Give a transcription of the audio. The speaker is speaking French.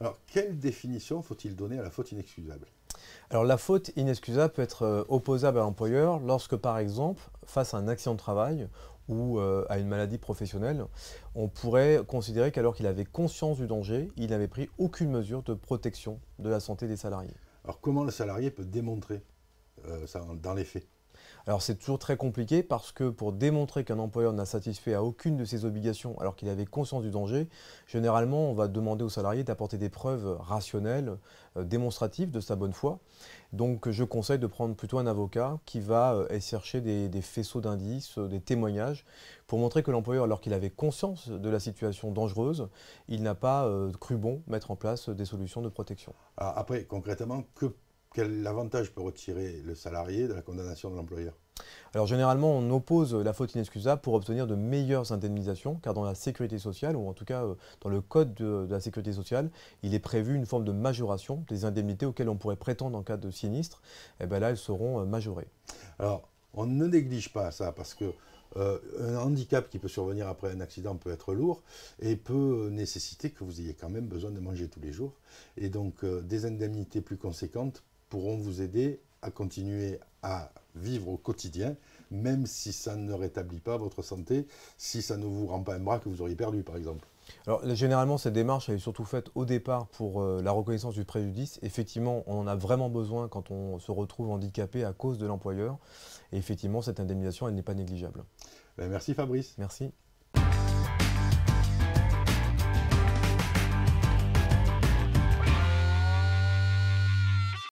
Alors, quelle définition faut-il donner à la faute inexcusable Alors, la faute inexcusable peut être euh, opposable à l'employeur lorsque, par exemple, face à un accident de travail ou euh, à une maladie professionnelle, on pourrait considérer qu'alors qu'il avait conscience du danger, il n'avait pris aucune mesure de protection de la santé des salariés. Alors, comment le salarié peut démontrer euh, ça dans les faits alors c'est toujours très compliqué parce que pour démontrer qu'un employeur n'a satisfait à aucune de ses obligations alors qu'il avait conscience du danger, généralement on va demander au salarié d'apporter des preuves rationnelles, euh, démonstratives de sa bonne foi. Donc je conseille de prendre plutôt un avocat qui va euh, chercher des, faisceaux d'indices, euh, des témoignages, pour montrer que l'employeur, alors qu'il avait conscience de la situation dangereuse, il n'a pas cru bon mettre en place des solutions de protection. Ah, après, concrètement, que quel avantage peut retirer le salarié de la condamnation de l'employeur alors généralement, on oppose la faute inexcusable pour obtenir de meilleures indemnisations, car dans la sécurité sociale, ou en tout cas euh, dans le code de, la sécurité sociale, il est prévu une forme de majoration des indemnités auxquelles on pourrait prétendre en cas de sinistre. Et eh bien là, elles seront euh, majorées. Alors, on ne néglige pas ça, parce que euh, un handicap qui peut survenir après un accident peut être lourd et peut nécessiter que vous ayez quand même besoin de manger tous les jours. Et donc, des indemnités plus conséquentes pourront vous aider à continuer à vivre au quotidien, même si ça ne rétablit pas votre santé, si ça ne vous rend pas un bras que vous auriez perdu, par exemple. Alors généralement, cette démarche est surtout faite au départ pour euh, la reconnaissance du préjudice. Effectivement, on en a vraiment besoin quand on se retrouve handicapé à cause de l'employeur. Et effectivement, cette indemnisation, elle n'est pas négligeable. Ben, merci Fabrice. Merci.